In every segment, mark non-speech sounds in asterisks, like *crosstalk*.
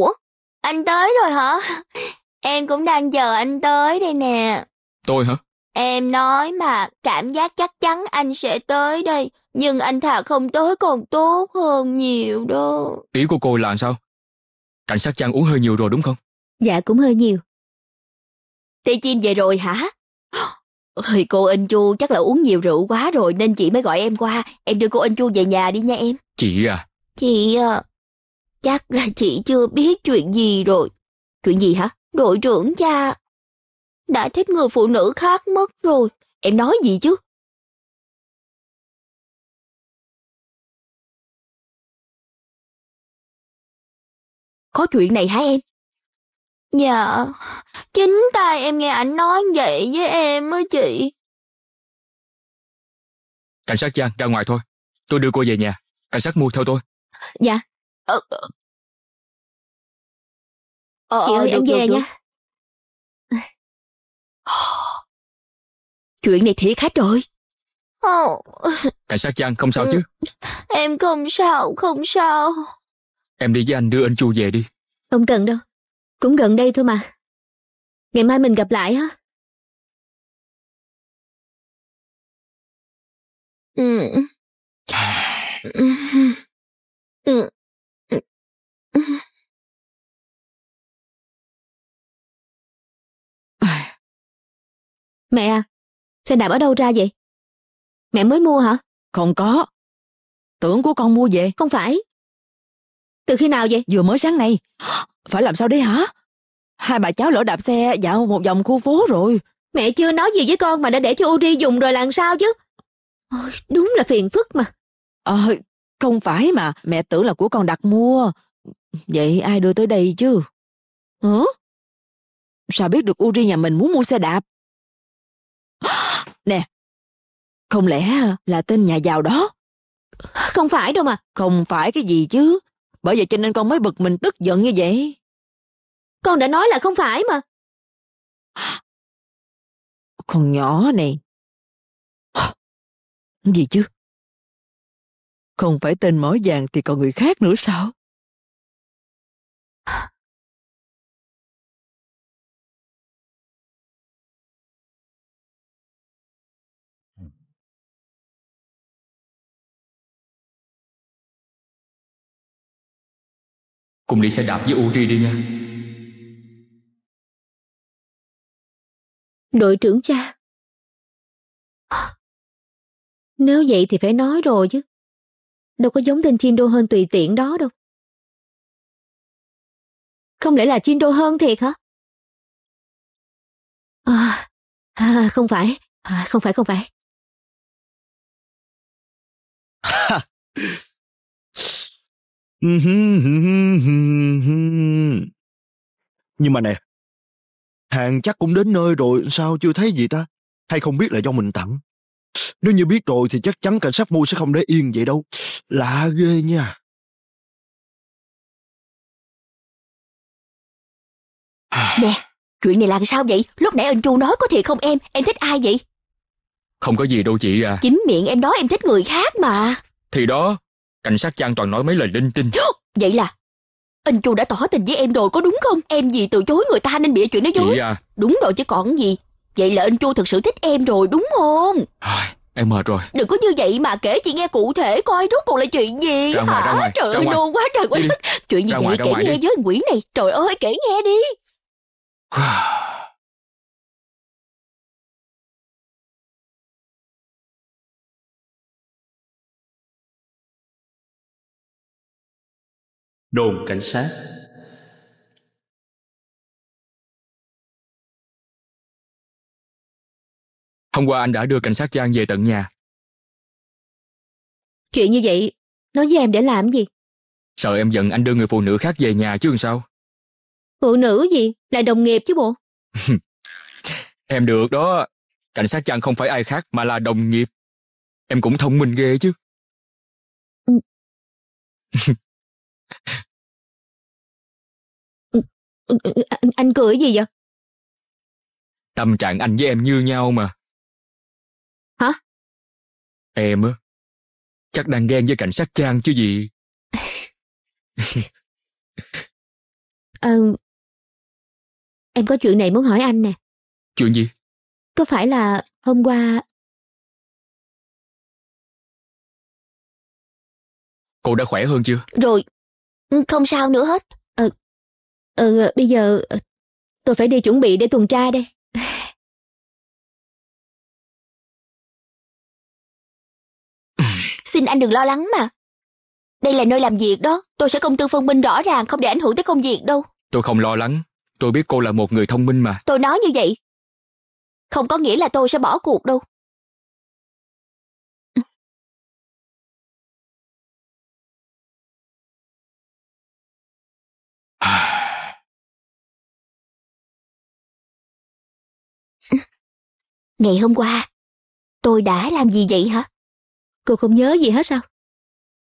Ủa, anh tới rồi hả? *laughs* Em cũng đang chờ anh tới đây nè. Tôi hả? Em nói mà, cảm giác chắc chắn anh sẽ tới đây, nhưng anh thà không tới còn tốt hơn nhiều đó. Ý của cô là sao? Cảnh sát Trang uống hơi nhiều rồi đúng không? Dạ cũng hơi nhiều. Tê Chim về rồi hả? Ôi, *gasps* cô anh Chu chắc là uống nhiều rượu quá rồi nên chị mới gọi em qua. Em đưa cô anh Chu về nhà đi nha em. Chị à? Chị à, Chắc là chị chưa biết chuyện gì rồi. Chuyện gì hả? Đội trưởng cha đã thích người phụ nữ khác mất rồi. Em nói gì chứ? Có chuyện này hả em? Dạ, chính tay em nghe ảnh nói vậy với em á chị. Cảnh sát Giang ra ngoài thôi. Tôi đưa cô về nhà. Cảnh sát mua theo tôi. Dạ, Ờ, ờ, ờ, ờ Chị ơi, em về nha. *gasps* Chuyện này thiệt hết rồi. Oh. Cảnh sát Giang không sao ừ. chứ? Em không sao, không sao. Em đi với anh đưa anh Chu về đi. Không cần đâu. Cũng gần đây thôi mà. Ngày mai mình gặp lại hả? Ừ. *laughs* Mẹ, xe à, đạp ở đâu ra vậy? Mẹ mới mua hả? Không có. Tưởng của con mua về. Không phải. Từ khi nào vậy? Vừa mới sáng nay. *gasps* Phải làm sao đây hả? Hai bà cháu lỡ đạp xe dạo một vòng khu phố rồi. Mẹ chưa nói gì với con mà đã để cho Uri dùng rồi làm sao chứ? Ôi, đúng là phiền phức mà. Ờ, không phải mà, mẹ tưởng là của con đặt mua. Vậy ai đưa tới đây chứ? Hả? Sao biết được Uri nhà mình muốn mua xe đạp? *gasps* Nè, không lẽ là tên nhà giàu đó? Không phải đâu mà. Không phải cái gì chứ. Bởi vậy cho nên con mới bực mình tức giận như vậy. Con đã nói là không phải mà. *gasps* Con nhỏ này. *gasps* Gì chứ? Không phải tên mối vàng thì còn người khác nữa sao? Cùng đi xe đạp với Uri đi nha Đội trưởng cha Nếu vậy thì phải nói rồi chứ Đâu có giống tên Chindo hơn tùy tiện đó đâu Không lẽ là Chindo hơn thiệt hả à, à, Không phải à, Không phải không phải *laughs* *laughs* Nhưng mà nè, hàng chắc cũng đến nơi rồi, sao chưa thấy gì ta? Hay không biết là do mình tặng? Nếu như biết rồi thì chắc chắn cảnh sát mua sẽ không để yên vậy đâu. Lạ ghê nha. *sighs* Nè, chuyện này làm sao vậy? Lúc nãy anh Chu nói có thiệt không em? Em thích ai vậy? Không có gì đâu chị à. Chính miệng em nói em thích người khác mà. Thì đó, Cảnh sát Giang toàn nói mấy lời linh tinh. Vậy là anh Chu đã tỏ tình với em rồi có đúng không? Em gì từ chối người ta nên bịa chuyện nói dối. à. Đúng rồi chứ còn gì. Vậy là anh Chu thực sự thích em rồi đúng không? em mệt rồi. Đừng có như vậy mà kể chị nghe cụ thể coi rốt cuộc là chuyện gì ra ngoài, hả? Ra ngoài, trời ơi luôn quá trời quá. Đi, Chuyện gì ra vậy ngoài, kể nghe đi. với quỷ này. Trời ơi kể nghe đi. đồn cảnh sát hôm qua anh đã đưa cảnh sát giang về tận nhà chuyện như vậy nói với em để làm gì sợ em giận anh đưa người phụ nữ khác về nhà chứ sao phụ nữ gì là đồng nghiệp chứ bộ *laughs* em được đó cảnh sát giang không phải ai khác mà là đồng nghiệp em cũng thông minh ghê chứ ừ. *laughs* anh, anh cười gì vậy tâm trạng anh với em như nhau mà hả em á chắc đang ghen với cảnh sát trang chứ gì à, *laughs* em có chuyện này muốn hỏi anh nè chuyện gì có phải là hôm qua cô đã khỏe hơn chưa rồi Ừ, không sao nữa hết. Ừ, ừ, ừ bây giờ ừ, tôi phải đi chuẩn bị để tuần tra đây. Xin anh đừng lo lắng mà. Đây là nơi làm việc đó, tôi sẽ công tư phân minh rõ ràng không để ảnh hưởng tới công việc đâu. Tôi không lo lắng, tôi biết cô là một người thông minh mà. Tôi nói như vậy, không có nghĩa là tôi sẽ bỏ cuộc đâu. Ngày hôm qua, tôi đã làm gì vậy hả? Cô không nhớ gì hết sao?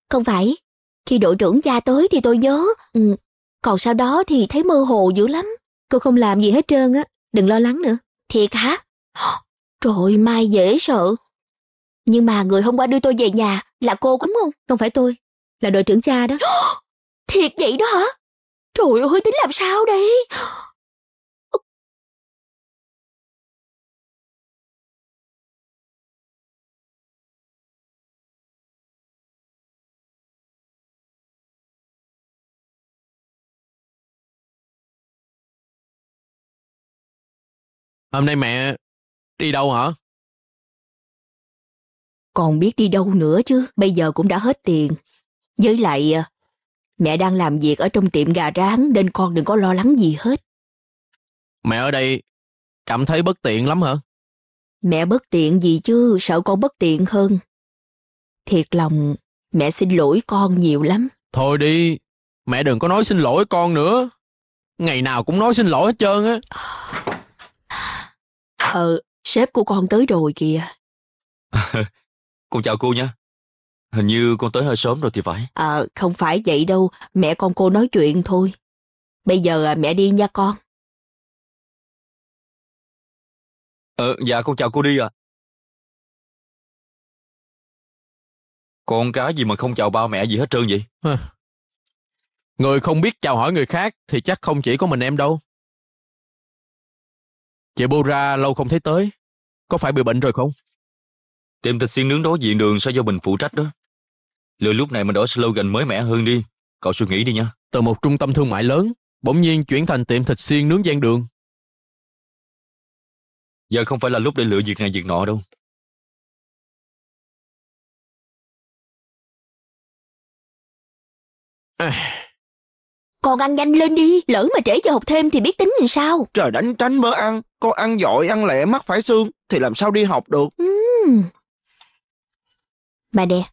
Không phải, khi đội trưởng cha tới thì tôi nhớ, ừ. còn sau đó thì thấy mơ hồ dữ lắm. Cô không làm gì hết trơn á, đừng lo lắng nữa. Thiệt hả? *gasps* Trời mai dễ sợ. Nhưng mà người hôm qua đưa tôi về nhà là cô đúng không? Không phải tôi, là đội trưởng cha đó. *gasps* Thiệt vậy đó hả? Trời ơi, tính làm sao đây? Hôm nay mẹ đi đâu hả? Còn biết đi đâu nữa chứ, bây giờ cũng đã hết tiền. Với lại, à, mẹ đang làm việc ở trong tiệm gà rán nên con đừng có lo lắng gì hết. Mẹ ở đây cảm thấy bất tiện lắm hả? Mẹ bất tiện gì chứ, sợ con bất tiện hơn. Thiệt lòng, mẹ xin lỗi con nhiều lắm. Thôi đi, mẹ đừng có nói xin lỗi con nữa. Ngày nào cũng nói xin lỗi hết trơn á. À. Ờ, sếp của con tới rồi kìa. *laughs* con chào cô nha. Hình như con tới hơi sớm rồi thì phải. Ờ, à, không phải vậy đâu, mẹ con cô nói chuyện thôi. Bây giờ à, mẹ đi nha con. Ờ, dạ con chào cô đi ạ. À. Con cái gì mà không chào ba mẹ gì hết trơn vậy? Người không biết chào hỏi người khác thì chắc không chỉ có mình em đâu. Chị Bora lâu không thấy tới. Có phải bị bệnh rồi không? Tiệm thịt xiên nướng đối diện đường sao do mình phụ trách đó. Lựa lúc này mình đổi slogan mới mẻ hơn đi. Cậu suy nghĩ đi nha. Từ một trung tâm thương mại lớn, bỗng nhiên chuyển thành tiệm thịt xiên nướng gian đường. Giờ không phải là lúc để lựa việc này việc nọ đâu. À, con ăn nhanh lên đi, lỡ mà trễ giờ học thêm thì biết tính làm sao. Trời đánh tránh bữa ăn, con ăn giỏi ăn lẹ mắc phải xương thì làm sao đi học được. Uhm. Bà nè,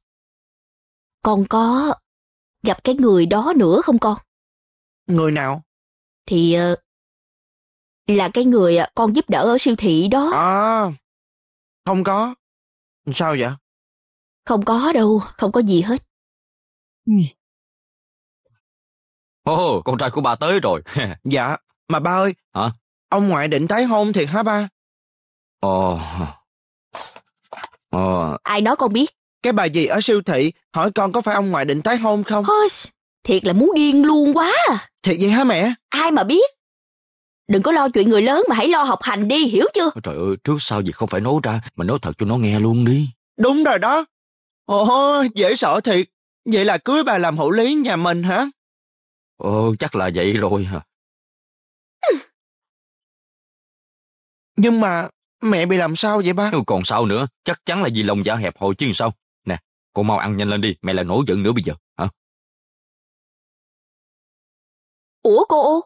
con có gặp cái người đó nữa không con? Người nào? Thì ờ, là cái người ờ, con giúp đỡ ở siêu thị đó. À, không có. Sao vậy? Không có đâu, không có gì hết. Nhì. Ồ, oh, con trai của bà tới rồi. *laughs* dạ, mà ba ơi, hả? Ông ngoại định tái hôn thiệt hả ba? Ồ. Oh. Ồ. Oh. Ai nói con biết? Cái bà gì ở siêu thị hỏi con có phải ông ngoại định tái hôn không? Hush, thiệt là muốn điên luôn quá. À. Thiệt vậy hả mẹ? Ai mà biết? Đừng có lo chuyện người lớn mà hãy lo học hành đi, hiểu chưa? Trời ơi, trước sau gì không phải nói ra, mà nói thật cho nó nghe luôn đi. Đúng rồi đó. Ồ, dễ sợ thiệt. Vậy là cưới bà làm hộ lý nhà mình hả? Ờ, chắc là vậy rồi hả? Nhưng mà mẹ bị làm sao vậy ba? còn sao nữa, chắc chắn là vì lòng dạ hẹp hòi chứ sao. Nè, cô mau ăn nhanh lên đi, mẹ lại nổi giận nữa bây giờ, hả? Ủa cô?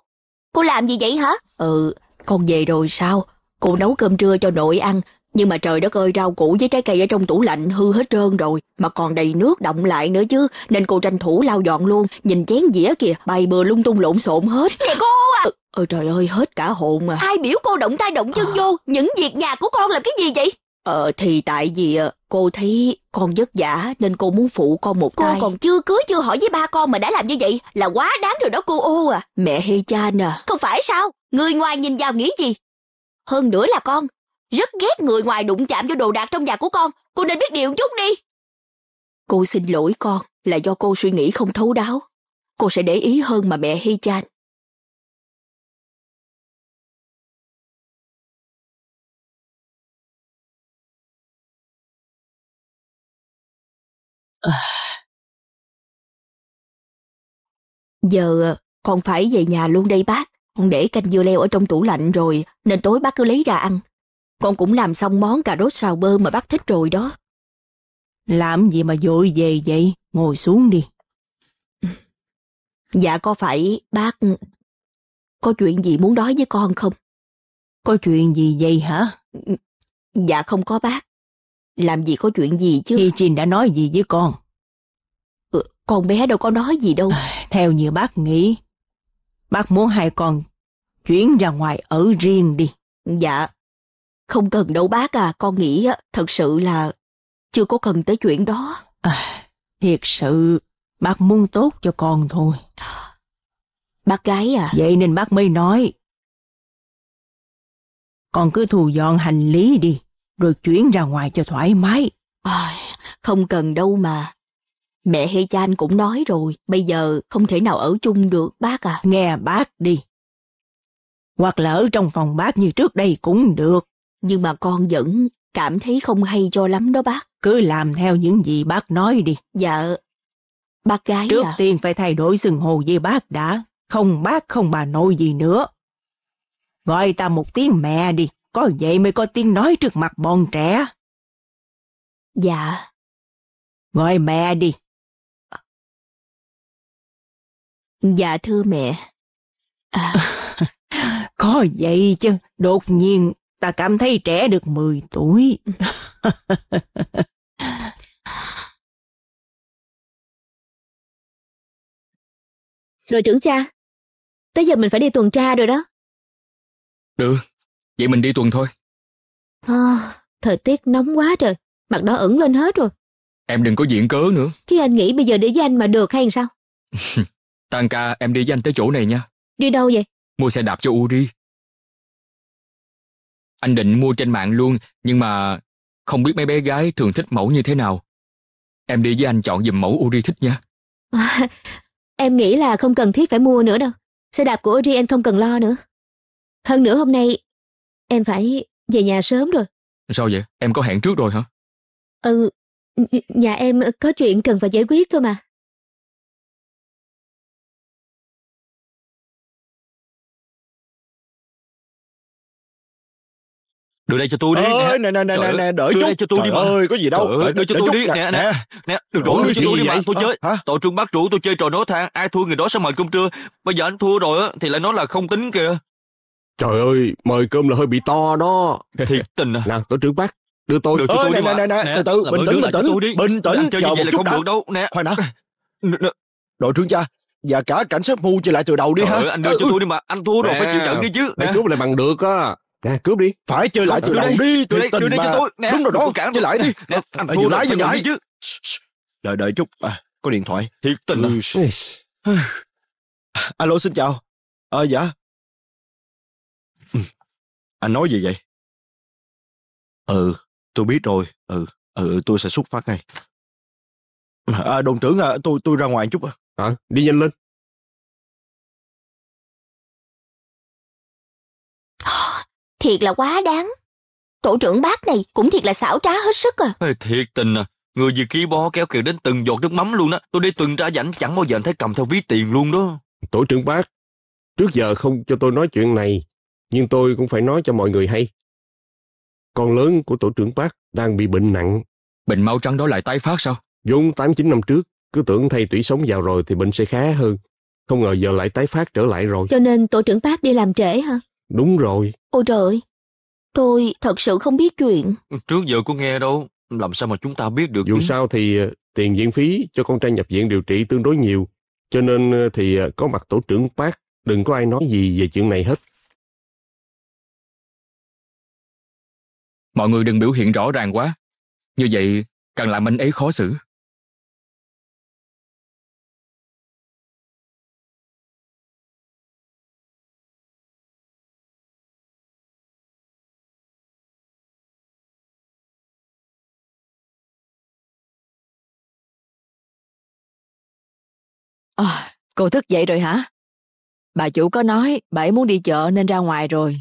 Cô làm gì vậy hả? Ừ, con về rồi sao? Cô nấu cơm trưa cho nội ăn, nhưng mà trời đất ơi, rau củ với trái cây ở trong tủ lạnh hư hết trơn rồi, mà còn đầy nước động lại nữa chứ, nên cô tranh thủ lau dọn luôn, nhìn chén dĩa kìa, bày bừa lung tung lộn xộn hết. Nè cô à! Ôi trời ơi, hết cả hồn mà. Ai biểu cô động tay động chân à. vô, những việc nhà của con làm cái gì vậy? Ờ thì tại vì ờ, cô thấy con vất vả nên cô muốn phụ con một cô tay. Cô còn chưa cưới chưa hỏi với ba con mà đã làm như vậy là quá đáng rồi đó cô ô à. Mẹ hay cha nè. À. Không phải sao, người ngoài nhìn vào nghĩ gì? Hơn nữa là con, rất ghét người ngoài đụng chạm vô đồ đạc trong nhà của con. Cô nên biết điều chút đi. Cô xin lỗi con là do cô suy nghĩ không thấu đáo. Cô sẽ để ý hơn mà mẹ Hy Chan. Giờ ờ, con phải về nhà luôn đây bác. Con để canh dưa leo ở trong tủ lạnh rồi, nên tối bác cứ lấy ra ăn. Con cũng làm xong món cà rốt xào bơ mà bác thích rồi đó. Làm gì mà vội về vậy? Ngồi xuống đi. Dạ có phải bác có chuyện gì muốn nói với con không? Có chuyện gì vậy hả? Dạ không có bác. Làm gì có chuyện gì chứ? Chi Chin đã nói gì với con? Ừ, con bé đâu có nói gì đâu. À, theo như bác nghĩ, bác muốn hai con chuyển ra ngoài ở riêng đi. Dạ, không cần đâu bác à, con nghĩ thật sự là chưa có cần tới chuyện đó. À, thiệt sự, bác muốn tốt cho con thôi. Bác gái à? Vậy nên bác mới nói. Con cứ thu dọn hành lý đi, rồi chuyển ra ngoài cho thoải mái. À, không cần đâu mà. Mẹ hay Chan cũng nói rồi, bây giờ không thể nào ở chung được bác à. Nghe bác đi. Hoặc là ở trong phòng bác như trước đây cũng được nhưng mà con vẫn cảm thấy không hay cho lắm đó bác. Cứ làm theo những gì bác nói đi. Dạ. Bác gái Trước à? tiên phải thay đổi xưng hồ với bác đã. Không bác không bà nội gì nữa. Gọi ta một tiếng mẹ đi. Có vậy mới có tiếng nói trước mặt bọn trẻ. Dạ. Gọi mẹ đi. Dạ thưa mẹ. À. *laughs* có vậy chứ, đột nhiên ta cảm thấy trẻ được 10 tuổi. *laughs* Đội trưởng cha, tới giờ mình phải đi tuần tra rồi đó. Được, vậy mình đi tuần thôi. À, thời tiết nóng quá trời, mặt đỏ ửng lên hết rồi. Em đừng có diễn cớ nữa. Chứ anh nghĩ bây giờ để với anh mà được hay sao? *laughs* Tan ca em đi với anh tới chỗ này nha. Đi đâu vậy? Mua xe đạp cho Uri. Anh định mua trên mạng luôn, nhưng mà không biết mấy bé gái thường thích mẫu như thế nào. Em đi với anh chọn giùm mẫu Uri thích nha. *laughs* em nghĩ là không cần thiết phải mua nữa đâu. Xe đạp của Uri anh không cần lo nữa. Hơn nữa hôm nay em phải về nhà sớm rồi. Sao vậy? Em có hẹn trước rồi hả? Ừ, nhà em có chuyện cần phải giải quyết thôi mà. đưa đây cho tôi đi ơi nè nè nè nè nè đợi đưa chút. đây cho tôi đi mà ơi có gì đâu ơi, đưa cho tôi đi nè nè nè được rồi đưa cho tôi đi mà tôi chơi tổ trương bác rủ tôi chơi trò nấu than ai thua người đó sẽ mời cơm trưa bây giờ anh thua rồi á thì lại nói là không tính kìa trời ơi mời cơm là hơi bị to đó thiệt tình à nè tổ trưởng bác đưa tôi đưa cho tôi đi nè nè từ từ bình tĩnh bình tĩnh bình tĩnh chơi như vậy là không được đâu nè khoan *laughs* đã đội trưởng cha và cả cảnh sát mu chơi lại từ đầu đi ha anh đưa ừ, cho ừ. tôi đi mà anh thua rồi phải chịu trận đi chứ đây chú lại bằng được á nè cướp đi phải chơi lại từ đầu đi từ đây đưa đây cho tôi nè đúng rồi đó cản chơi lại đi nè anh thua lại dừng lại chứ đợi đợi chút à có điện thoại thiệt tình à *sighs* alo xin chào ờ dạ *clears throat* anh nói gì vậy ừ tôi biết rồi ừ ừ, ừ tôi sẽ xuất phát ngay à, đồn trưởng à, tôi tôi ra ngoài một chút à, à đi nhanh lên thiệt là quá đáng. Tổ trưởng bác này cũng thiệt là xảo trá hết sức à. Ê, thiệt tình à, người gì ký bo kéo kẹo đến từng giọt nước mắm luôn á, Tôi đi tuần ra rảnh chẳng bao giờ thấy cầm theo ví tiền luôn đó. Tổ trưởng bác, trước giờ không cho tôi nói chuyện này, nhưng tôi cũng phải nói cho mọi người hay. Con lớn của tổ trưởng bác đang bị bệnh nặng. Bệnh mau trắng đó lại tái phát sao? Vốn 8-9 năm trước, cứ tưởng thay tủy sống vào rồi thì bệnh sẽ khá hơn. Không ngờ giờ lại tái phát trở lại rồi. Cho nên tổ trưởng bác đi làm trễ hả? Đúng rồi, Ôi trời tôi thật sự không biết chuyện. Trước giờ có nghe đâu, làm sao mà chúng ta biết được. Dù chứ? sao thì ờ, tiền viện phí cho con trai nhập viện điều trị tương đối nhiều, cho nên ờ, thì ờ, có mặt tổ trưởng bác, đừng có ai nói gì về chuyện này hết. Mọi người đừng biểu hiện rõ ràng quá, như vậy càng làm anh ấy khó xử. Cô thức dậy rồi hả? Bà chủ có nói bà ấy muốn đi chợ nên ra ngoài rồi.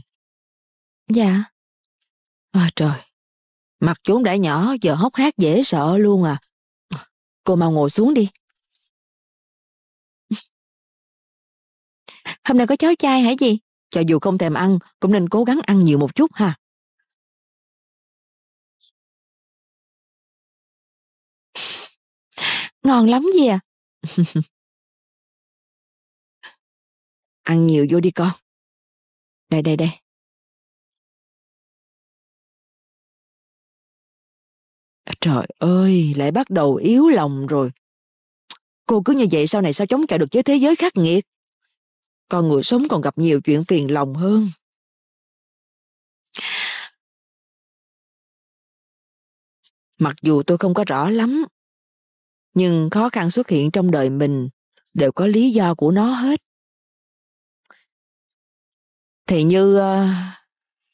Dạ. Ôi trời, mặt chốn đã nhỏ giờ hốc hát dễ sợ luôn à. Cô mau ngồi xuống đi. Hôm nay có cháo chay hả gì? Cho dù không thèm ăn, cũng nên cố gắng ăn nhiều một chút ha. Ngon lắm gì à? *laughs* Ăn nhiều vô đi con. Đây đây đây. Trời ơi, lại bắt đầu yếu lòng rồi. Cô cứ như vậy sau này sao chống chọi được với thế giới khắc nghiệt? Con người sống còn gặp nhiều chuyện phiền lòng hơn. Mặc dù tôi không có rõ lắm, nhưng khó khăn xuất hiện trong đời mình đều có lý do của nó hết. Thì như ờ,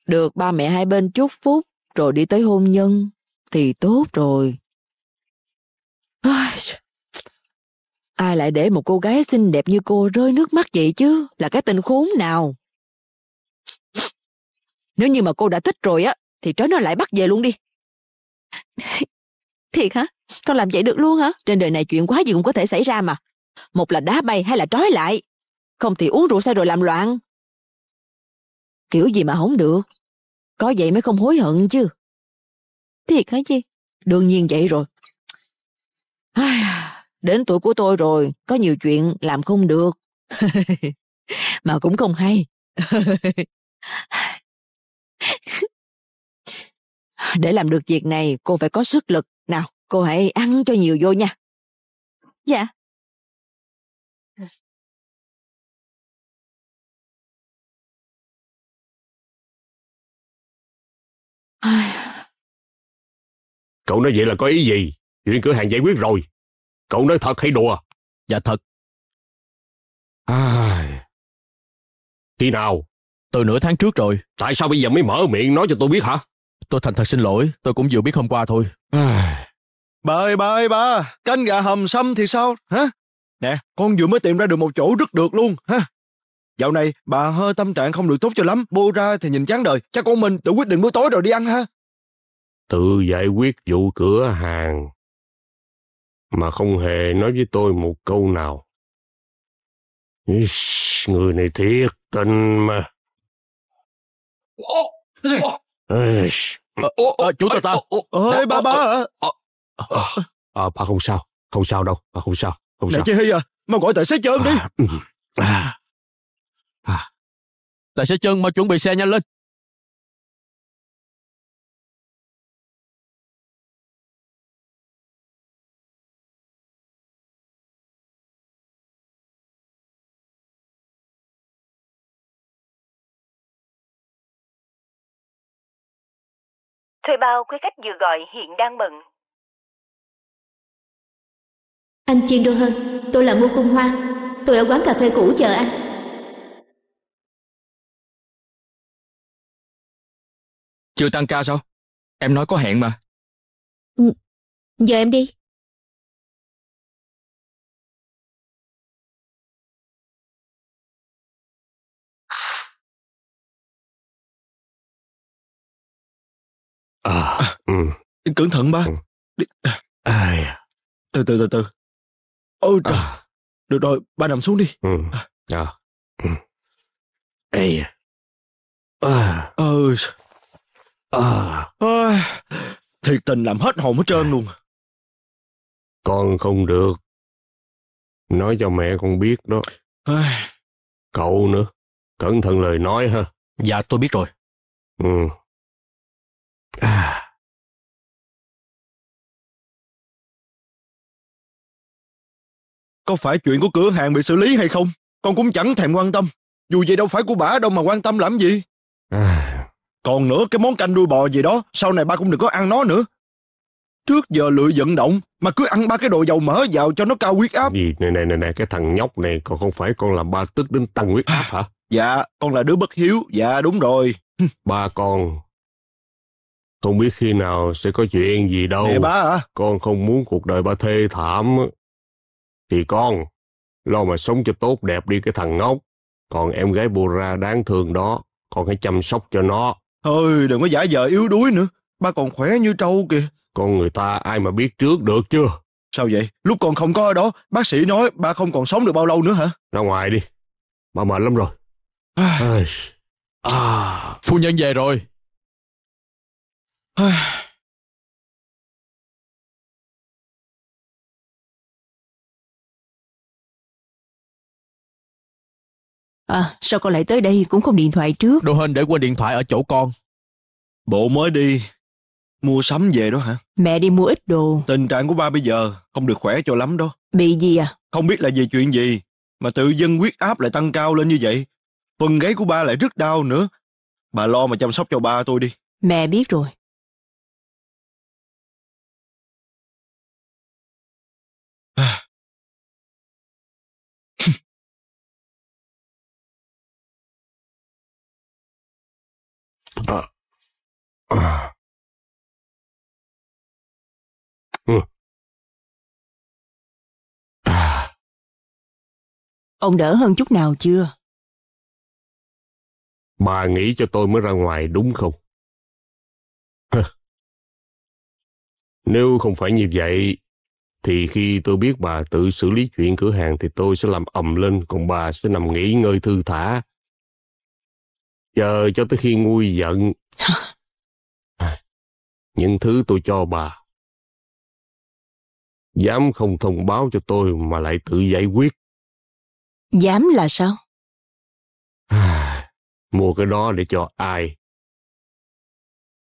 được ba mẹ hai bên chúc phúc rồi đi tới hôn nhân thì tốt rồi. Ai lại để một cô gái xinh đẹp như cô rơi nước mắt vậy chứ? Là cái tình khốn nào? Nếu như mà cô đã thích rồi á, thì trói nó lại bắt về luôn đi. *laughs* Thiệt hả? Con làm vậy được luôn hả? Trên đời này chuyện quá gì cũng có thể xảy ra mà. Một là đá bay hay là trói lại. Không thì uống rượu say rồi làm loạn. Kiểu gì mà không được. Có vậy mới không hối hận chứ. Thiệt hả chi? Đương nhiên vậy rồi. Đến tuổi của tôi rồi, có nhiều chuyện làm không được. *laughs* mà cũng không hay. *laughs* Để làm được việc này, cô phải có sức lực. Nào, cô hãy ăn cho nhiều vô nha. Dạ, À. Cậu nói vậy là có ý gì? Chuyện cửa hàng giải quyết rồi. Cậu nói thật hay đùa? Dạ thật. À... Khi nào? Từ nửa tháng trước rồi. Tại sao bây giờ mới mở miệng nói cho tôi biết hả? Tôi thành thật xin lỗi, tôi cũng vừa biết hôm qua thôi. À... Bà ơi bà ơi bà, canh gà hầm xăm thì sao? Hả? Nè, con vừa mới tìm ra được một chỗ rất được luôn. hả? Dạo này bà hơ tâm trạng không được tốt cho lắm, bô ra thì nhìn chán đời, cha con mình tự quyết định bữa tối rồi đi ăn ha. Tự giải quyết vụ cửa hàng mà không hề nói với tôi một câu nào. Ish, người này thiệt tình mà. Ish. À, à, chủ tịch ta. À? Ơi ba ba. À, bà không sao, không sao đâu, bà không sao, không Này, sao. Này chị Hy à, mau gọi tài xế chơn đi. À, ừ. à. À, tài xế chân mau chuẩn bị xe nhanh lên. Thuê bao quý khách vừa gọi hiện đang bận. Anh Chiên Đô Hơn, tôi là mua Cung Hoa. Tôi ở quán cà phê cũ chờ anh. Chưa tăng ca sao? Em nói có hẹn mà. Ừ, giờ em đi. À, à ừ. cẩn thận ba. Ừ. đi À. Dạ. Từ từ từ từ. Ôi trời. À. Được rồi, ba nằm xuống đi. Ừ. À. Dạ. Ừ. Ê. À. Ờ. À, à, thiệt tình làm hết hồn hết trơn luôn. Con không được. Nói cho mẹ con biết đó. Cậu nữa, cẩn thận lời nói ha. Dạ, tôi biết rồi. Ừ. À. Có phải chuyện của cửa hàng bị xử lý hay không? Con cũng chẳng thèm quan tâm. Dù vậy đâu phải của bà đâu mà quan tâm làm gì. À còn nữa cái món canh đuôi bò gì đó, sau này ba cũng đừng có ăn nó nữa. Trước giờ lựa vận động, mà cứ ăn ba cái đồ dầu mỡ vào cho nó cao huyết áp. Gì này này này cái thằng nhóc này còn không phải con làm ba tức đến tăng huyết áp hả? Dạ, con là đứa bất hiếu, dạ đúng rồi. *laughs* ba con không biết khi nào sẽ có chuyện gì đâu. Nè ba hả? Con không muốn cuộc đời ba thê thảm. Thì con, lo mà sống cho tốt đẹp đi cái thằng ngốc. Còn em gái bura đáng thương đó, con hãy chăm sóc cho nó. Thôi đừng có giả vờ yếu đuối nữa, ba còn khỏe như trâu kìa. Con người ta ai mà biết trước được chưa? Sao vậy? Lúc còn không có ở đó, bác sĩ nói ba không còn sống được bao lâu nữa hả? Ra ngoài đi, ba mệt lắm rồi. à, phu nhân về rồi. À, sao con lại tới đây cũng không điện thoại trước? Đồ hình để quên điện thoại ở chỗ con. Bộ mới đi, mua sắm về đó hả? Mẹ đi mua ít đồ. Tình trạng của ba bây giờ không được khỏe cho lắm đó. Bị gì à? Không biết là vì chuyện gì mà tự dưng huyết áp lại tăng cao lên như vậy. Phần gáy của ba lại rất đau nữa. Bà lo mà chăm sóc cho ba tôi đi. Mẹ biết rồi. Ông đỡ hơn chút nào chưa? Bà nghĩ cho tôi mới ra ngoài đúng không? Nếu không phải như vậy, thì khi tôi biết bà tự xử lý chuyện cửa hàng thì tôi sẽ làm ầm lên, còn bà sẽ nằm nghỉ ngơi thư thả. Chờ cho tới khi nguôi giận. *laughs* những thứ tôi cho bà. Dám không thông báo cho tôi mà lại tự giải quyết. Dám là sao? *sighs* Mua cái đó để cho ai?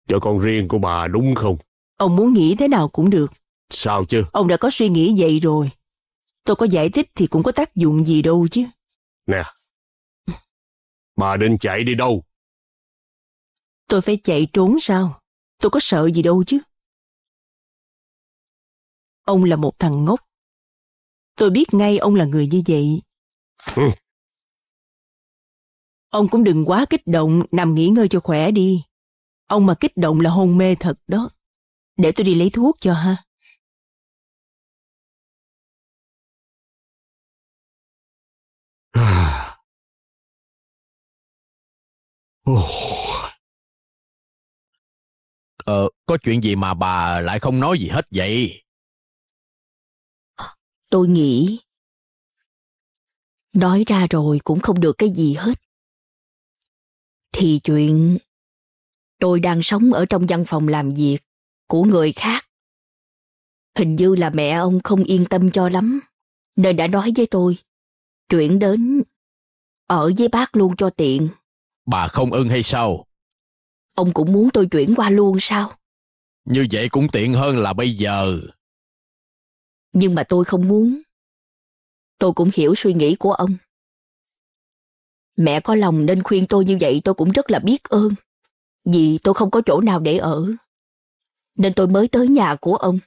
Cho con riêng của bà đúng không? Ông muốn nghĩ thế nào cũng được. Sao chứ? Ông đã có suy nghĩ vậy rồi. Tôi có giải thích thì cũng có tác dụng gì đâu chứ. Nè, bà định chạy đi đâu? Tôi phải chạy trốn sao? Tôi có sợ gì đâu chứ. Ông là một thằng ngốc. Tôi biết ngay ông là người như vậy. Ừ. Ông cũng đừng quá kích động, nằm nghỉ ngơi cho khỏe đi. Ông mà kích động là hôn mê thật đó. Để tôi đi lấy thuốc cho ha. Oh. *sighs* Ờ, có chuyện gì mà bà lại không nói gì hết vậy? Tôi nghĩ... Nói ra rồi cũng không được cái gì hết. Thì chuyện... Tôi đang sống ở trong văn phòng làm việc của người khác. Hình như là mẹ ông không yên tâm cho lắm, nên đã nói với tôi. Chuyển đến... Ở với bác luôn cho tiện. Bà không ưng hay sao? Ông cũng muốn tôi chuyển qua luôn sao? Như vậy cũng tiện hơn là bây giờ. Nhưng mà tôi không muốn. Tôi cũng hiểu suy nghĩ của ông. Mẹ có lòng nên khuyên tôi như vậy tôi cũng rất là biết ơn. Vì tôi không có chỗ nào để ở. Nên tôi mới tới nhà của ông.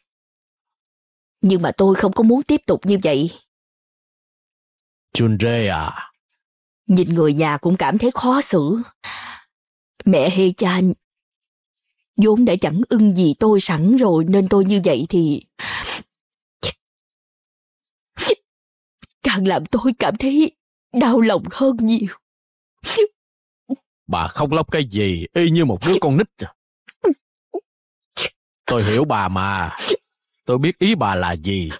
Nhưng mà tôi không có muốn tiếp tục như vậy. Chunre à? Nhìn người nhà cũng cảm thấy khó xử mẹ hay cha vốn đã chẳng ưng gì tôi sẵn rồi nên tôi như vậy thì càng làm tôi cảm thấy đau lòng hơn nhiều bà không lóc cái gì y như một đứa con nít à. tôi hiểu bà mà tôi biết ý bà là gì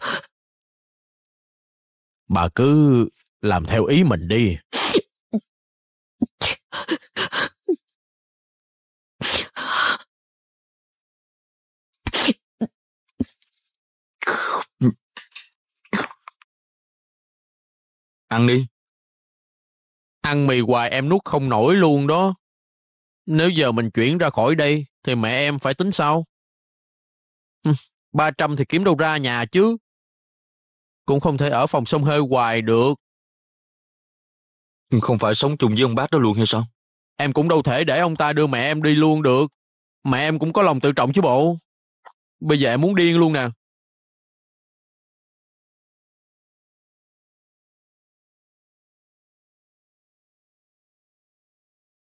bà cứ làm theo ý mình đi Ăn đi. Ăn mì hoài em nuốt không nổi luôn đó. Nếu giờ mình chuyển ra khỏi đây, thì mẹ em phải tính sao? ba trăm thì kiếm đâu ra nhà chứ. Cũng không thể ở phòng sông hơi hoài được. Không phải sống chung với ông bác đó luôn hay sao? Em cũng đâu thể để ông ta đưa mẹ em đi luôn được. Mẹ em cũng có lòng tự trọng chứ bộ. Bây giờ em muốn điên luôn nè.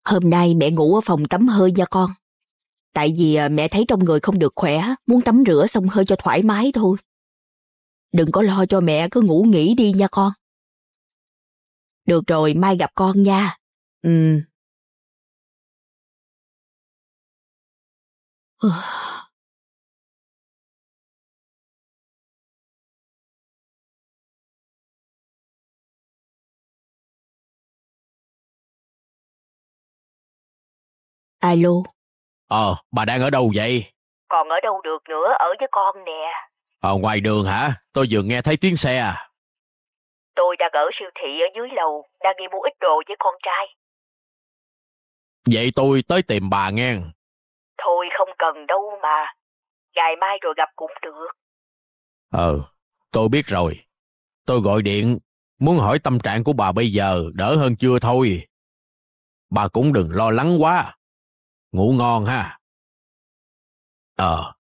Hôm nay mẹ ngủ ở phòng tắm hơi nha con. Tại vì à, mẹ thấy trong người không được khỏe, muốn tắm rửa xong hơi cho thoải mái thôi. Đừng có lo cho mẹ, cứ ngủ nghỉ đi nha con. Được rồi, mai gặp con nha. Ừm. Ừ. Alo. Ờ, bà đang ở đâu vậy? Còn ở đâu được nữa, ở với con nè. Ở ờ, ngoài đường hả? Tôi vừa nghe thấy tiếng xe à. Tôi đang ở siêu thị ở dưới lầu, đang đi mua ít đồ với con trai. Vậy tôi tới tìm bà nghe. Thôi không cần đâu mà. Ngày mai rồi gặp cũng được. Ờ, tôi biết rồi. Tôi gọi điện, muốn hỏi tâm trạng của bà bây giờ đỡ hơn chưa thôi. Bà cũng đừng lo lắng quá. Ngủ ngon ha. Ờ. *sighs*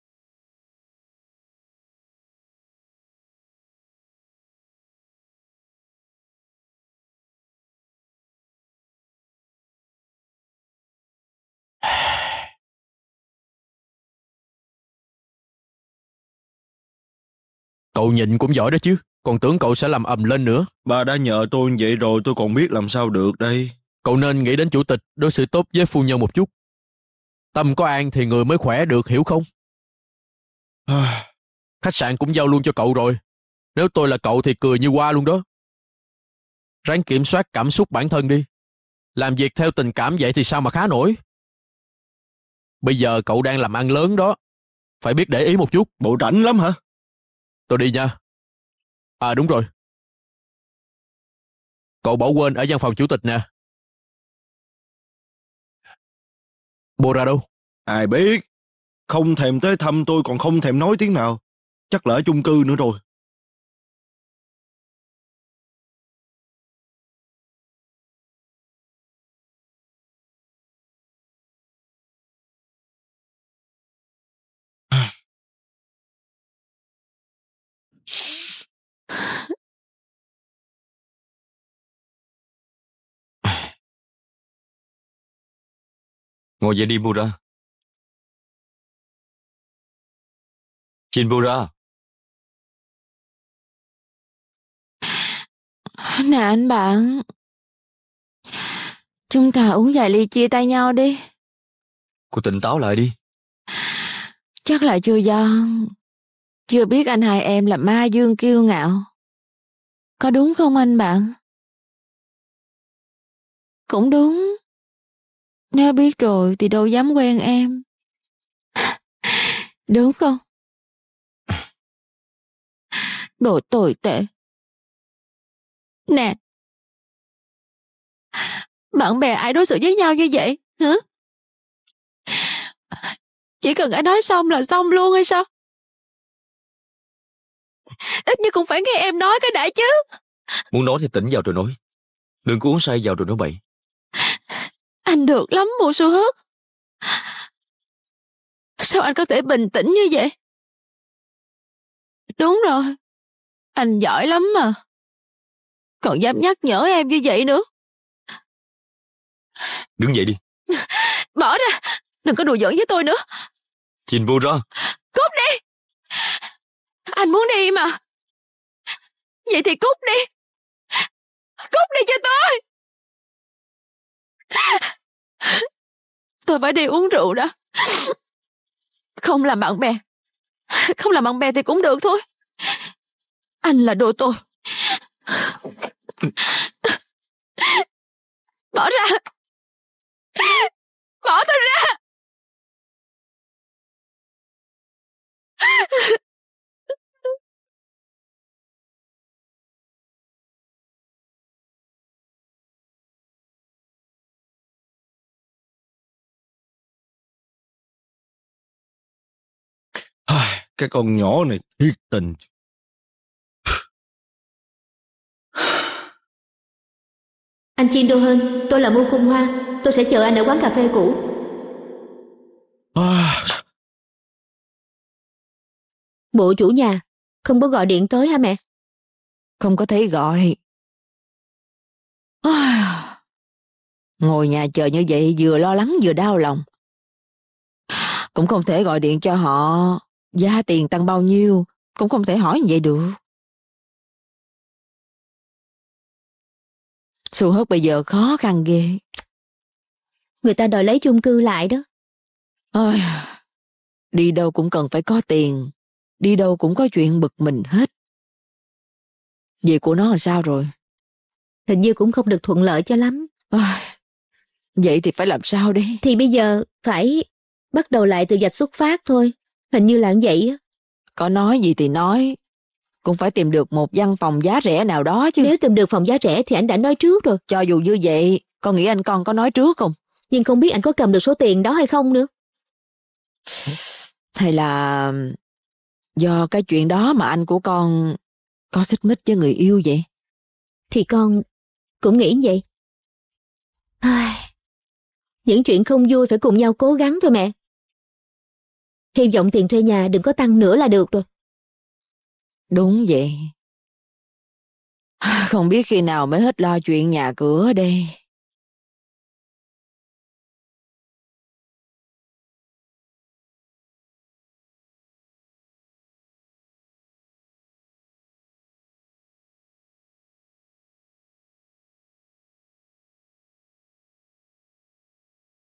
Cậu nhìn cũng giỏi đó chứ, còn tưởng cậu sẽ làm ầm lên nữa. Bà đã nhờ tôi vậy rồi tôi còn biết làm sao được đây. Cậu nên nghĩ đến chủ tịch, đối xử tốt với phu nhân một chút tâm có an thì người mới khỏe được hiểu không ờ. khách sạn cũng giao luôn cho cậu rồi nếu tôi là cậu thì cười như qua luôn đó ráng kiểm soát cảm xúc bản thân đi làm việc theo tình cảm vậy thì sao mà khá nổi bây giờ cậu đang làm ăn lớn đó phải biết để ý một chút bộ rảnh lắm hả tôi đi nha à đúng rồi cậu bỏ quên ở văn phòng chủ tịch nè Bồ ra đâu? Ai biết, không thèm tới thăm tôi còn không thèm nói tiếng nào. Chắc là ở chung cư nữa rồi. Ngồi dậy đi Mura. Shinbura. Nè anh bạn. Chúng ta uống vài ly chia tay nhau đi. Cô tỉnh táo lại đi. Chắc là chưa giòn. Chưa biết anh hai em là ma dương kiêu ngạo. Có đúng không anh bạn? Cũng đúng. Nếu biết rồi thì đâu dám quen em. *laughs* Đúng không? Đồ tồi tệ. Nè. Bạn bè ai đối xử với nhau như vậy? Hả? Chỉ cần ai nói xong là xong luôn hay sao? Ít nhất cũng phải nghe em nói cái đã chứ. Muốn nói thì tỉnh vào rồi nói. Đừng có uống say vào rồi nói bậy. Anh được lắm mùa xu hước. Sao anh có thể bình tĩnh như vậy? Đúng rồi. Anh giỏi lắm mà. Còn dám nhắc nhở em như vậy nữa. Đứng dậy đi. *laughs* Bỏ ra. Đừng có đùa giỡn với tôi nữa. Nhìn vô ra. Cút đi. Anh muốn đi mà. Vậy thì cút đi. Cút đi cho tôi. Tôi phải đi uống rượu đó. Không làm bạn bè. Không làm bạn bè thì cũng được thôi. Anh là đồ tôi. Bỏ ra. Bỏ tôi ra. cái con nhỏ này thiệt tình anh Chin Đô Hơn, tôi là Mưu Cung Hoa, tôi sẽ chờ anh ở quán cà phê cũ. À. Bộ chủ nhà, không có gọi điện tới hả mẹ? Không có thấy gọi. À. Ngồi nhà chờ như vậy vừa lo lắng vừa đau lòng. Cũng không thể gọi điện cho họ Giá tiền tăng bao nhiêu cũng không thể hỏi như vậy được. Xu hớt bây giờ khó khăn ghê. Người ta đòi lấy chung cư lại đó. Ôi, đi đâu cũng cần phải có tiền. Đi đâu cũng có chuyện bực mình hết. Việc của nó làm sao rồi? Hình như cũng không được thuận lợi cho lắm. Ôi, vậy thì phải làm sao đây? Thì bây giờ phải bắt đầu lại từ dạch xuất phát thôi. Hình như là vậy á. Có nói gì thì nói. Cũng phải tìm được một văn phòng giá rẻ nào đó chứ. Nếu tìm được phòng giá rẻ thì anh đã nói trước rồi. Cho dù như vậy, con nghĩ anh con có nói trước không? Nhưng không biết anh có cầm được số tiền đó hay không nữa. Hay là do cái chuyện đó mà anh của con có xích mích với người yêu vậy? Thì con cũng nghĩ vậy. Ai... Những chuyện không vui phải cùng nhau cố gắng thôi mẹ hy vọng tiền thuê nhà đừng có tăng nữa là được rồi. Đúng vậy. Không biết khi nào mới hết lo chuyện nhà cửa đây.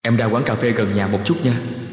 Em ra quán cà phê gần nhà một chút nha.